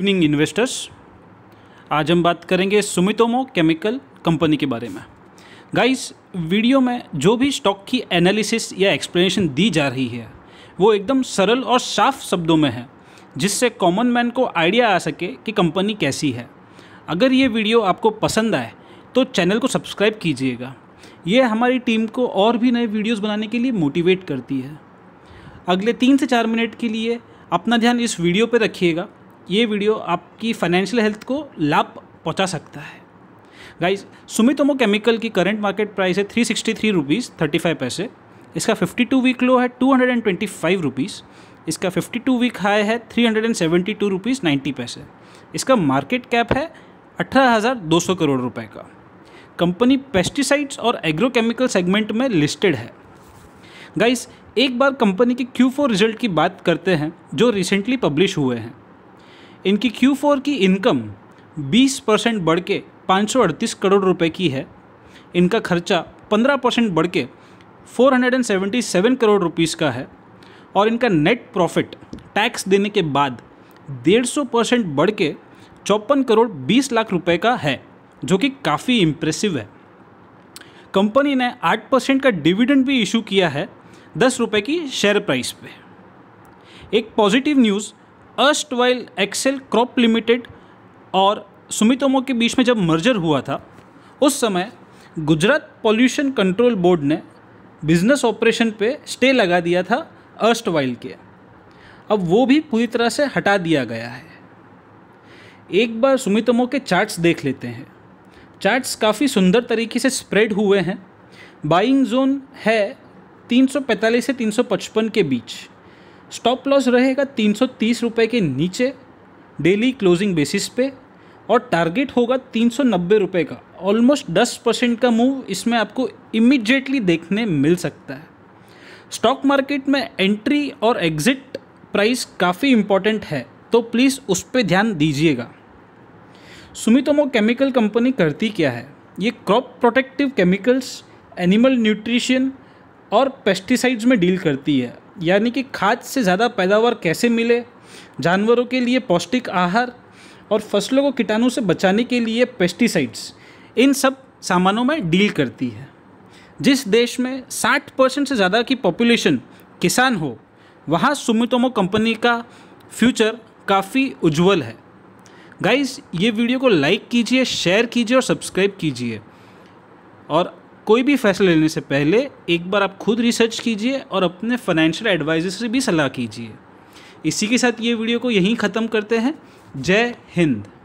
evening investors आज हम बात करेंगे सुमितोमो केमिकल कंपनी के बारे में गाइस वीडियो में जो भी स्टॉक की एनालिसिस या एक्सप्लेनेशन दी जा रही है वो एकदम सरल और साफ शब्दों में है जिससे कॉमन मैन को आइडिया आ सके कि कंपनी कैसी है अगर ये वीडियो आपको पसंद आए तो चैनल को सब्सक्राइब कीजिएगा ये हमारी टीम को और भी नए वीडियोज बनाने के लिए मोटिवेट करती है अगले तीन से चार मिनट के लिए अपना ध्यान इस वीडियो पर रखिएगा ये वीडियो आपकी फाइनेंशियल हेल्थ को लाभ पहुंचा सकता है गाइस सुमितोमो केमिकल की करंट मार्केट प्राइस है three sixty three rupees thirty five पैसे इसका फिफ्टी टू वीक लो है two hundred and twenty five rupees इसका फिफ्टी टू वीक हाई है three hundred and seventy two rupees ninety पैसे इसका market cap है अठारह हज़ार दो सौ करोड़ रुपये का कंपनी पेस्टिसाइड्स और एग्रोकेमिकल सेगमेंट में लिस्टेड है गाइस एक बार कंपनी के क्यू फोर रिजल्ट की बात करते हैं जो रिसेंटली पब्लिश हुए हैं इनकी Q4 की इनकम 20 परसेंट बढ़ के पाँच करोड़ रुपए की है इनका खर्चा 15 परसेंट बढ़ के 477 करोड़ रुपीस का है और इनका नेट प्रॉफिट टैक्स देने के बाद 150 परसेंट बढ़ के चौपन करोड़ 20 लाख रुपए का है जो कि काफ़ी इम्प्रेसिव है कंपनी ने 8 परसेंट का डिविडेंड भी इशू किया है दस रुपये की शेयर प्राइस पे एक positive news erstwhile excel crop limited और सुमितोमो के बीच में जब मर्जर हुआ था उस समय गुजरात पॉल्यूशन कंट्रोल बोर्ड ने बिजनेस ऑपरेशन पे स्टे लगा दिया था अर्स्टवाइल के अब वो भी पूरी तरह से हटा दिया गया है एक बार सुमितोमो के चार्ट्स देख लेते हैं चार्ट्स काफ़ी सुंदर तरीके से स्प्रेड हुए हैं बाइंग जोन है 345 से 355 के बीच स्टॉप लॉस रहेगा तीन सौ के नीचे डेली क्लोजिंग बेसिस पे और टारगेट होगा तीन सौ का ऑलमोस्ट 10 परसेंट का मूव इसमें आपको इमिडिएटली देखने मिल सकता है स्टॉक मार्केट में एंट्री और एग्जिट प्राइस काफ़ी इम्पॉर्टेंट है तो प्लीज़ उस पर ध्यान दीजिएगा सुमितोमो केमिकल कंपनी करती क्या है ये crop protective chemicals animal nutrition और पेस्टिसाइड्स में डील करती है यानी कि खाद से ज़्यादा पैदावार कैसे मिले जानवरों के लिए पौष्टिक आहार और फसलों को कीटाणु से बचाने के लिए पेस्टिसाइड्स इन सब सामानों में डील करती है जिस देश में 60 परसेंट से ज़्यादा की पॉपुलेशन किसान हो वहाँ सुमितोमो कंपनी का फ्यूचर काफ़ी उज्जवल है गाइस ये वीडियो को लाइक कीजिए शेयर कीजिए और सब्सक्राइब कीजिए और कोई भी फैसला लेने से पहले एक बार आप खुद रिसर्च कीजिए और अपने फाइनेंशियल एडवाइजर से भी सलाह कीजिए इसी के साथ ये वीडियो को यहीं ख़त्म करते हैं जय हिंद